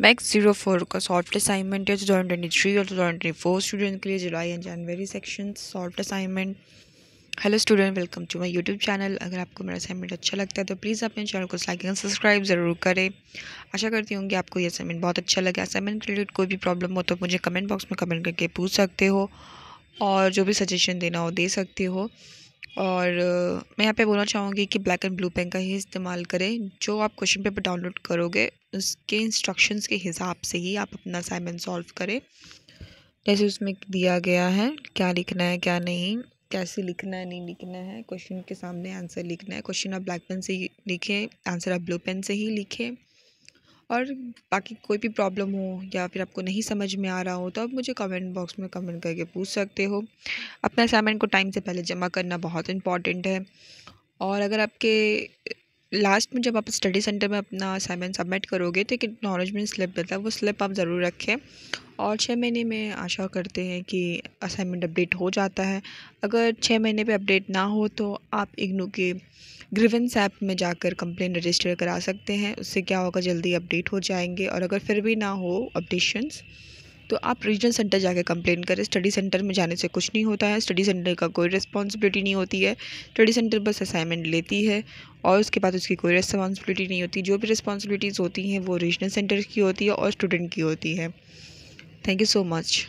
max zero four का solved assignment है two thousand twenty three और two thousand twenty four student के लिए July and January session solved assignment hello student welcome to my YouTube channel अगर आपको मेरा assignment अच्छा लगता है तो प्लीज़ अपने चैनल को लाइक एंड सब्सक्राइब ज़रूर करें आशा करती हूँ कि आपको ये असाइनमेंट बहुत अच्छा लगे असाइनमेंट रिलेटेड कोई भी प्रॉब्लम हो तो मुझे कमेंट बॉक्स में कमेंट करके पूछ सकते हो और जो भी सजेशन देना हो दे सकते हो और मैं यहाँ पे बोलना चाहूँगी कि ब्लैक एंड ब्लू पेन का ही इस्तेमाल करें जो आप क्वेश्चन पेपर डाउनलोड करोगे उसके इंस्ट्रक्शंस के हिसाब से ही आप अपना असाइनमेंट सॉल्व करें जैसे उसमें दिया गया है क्या लिखना है क्या नहीं कैसे लिखना है नहीं लिखना है क्वेश्चन के सामने आंसर लिखना है क्वेश्चन आप ब्लैक पेन से ही लिखें आंसर आप ब्लू पेन से ही लिखें और बाकी कोई भी प्रॉब्लम हो या फिर आपको नहीं समझ में आ रहा हो तो आप मुझे कमेंट बॉक्स में कमेंट करके पूछ सकते हो अपने असाइनमेंट को टाइम से पहले जमा करना बहुत इम्पॉर्टेंट है और अगर आपके लास्ट में जब आप स्टडी सेंटर में अपना असाइनमेंट सबमिट करोगे तो एक एक्नॉलेजमेंट स्लिप देता है वो स्लिप आप ज़रूर रखें और छः महीने में आशा करते हैं कि असाइनमेंट अपडेट हो जाता है अगर छः महीने पे अपडेट ना हो तो आप इग्नू के ग्रिवेंस ऐप में जाकर कंप्लेन रजिस्टर करा सकते हैं उससे क्या होगा जल्दी अपडेट हो जाएंगे और अगर फिर भी ना हो अपडेशंस तो आप रीजनल सेंटर जाकर कंप्लेन करें स्टडी सेंटर में जाने से कुछ नहीं होता है स्टडी सेंटर का कोई रिस्पॉन्सिबिलिटी नहीं होती है स्टडी सेंटर बस असाइनमेंट लेती है और उसके बाद उसकी कोई रिस्पॉन्सिबिलिटी नहीं होती जो भी रिस्पॉन्सिबिलिटीज़ होती हैं वो रीजनल सेंटर की होती है और स्टूडेंट की होती है थैंक यू सो मच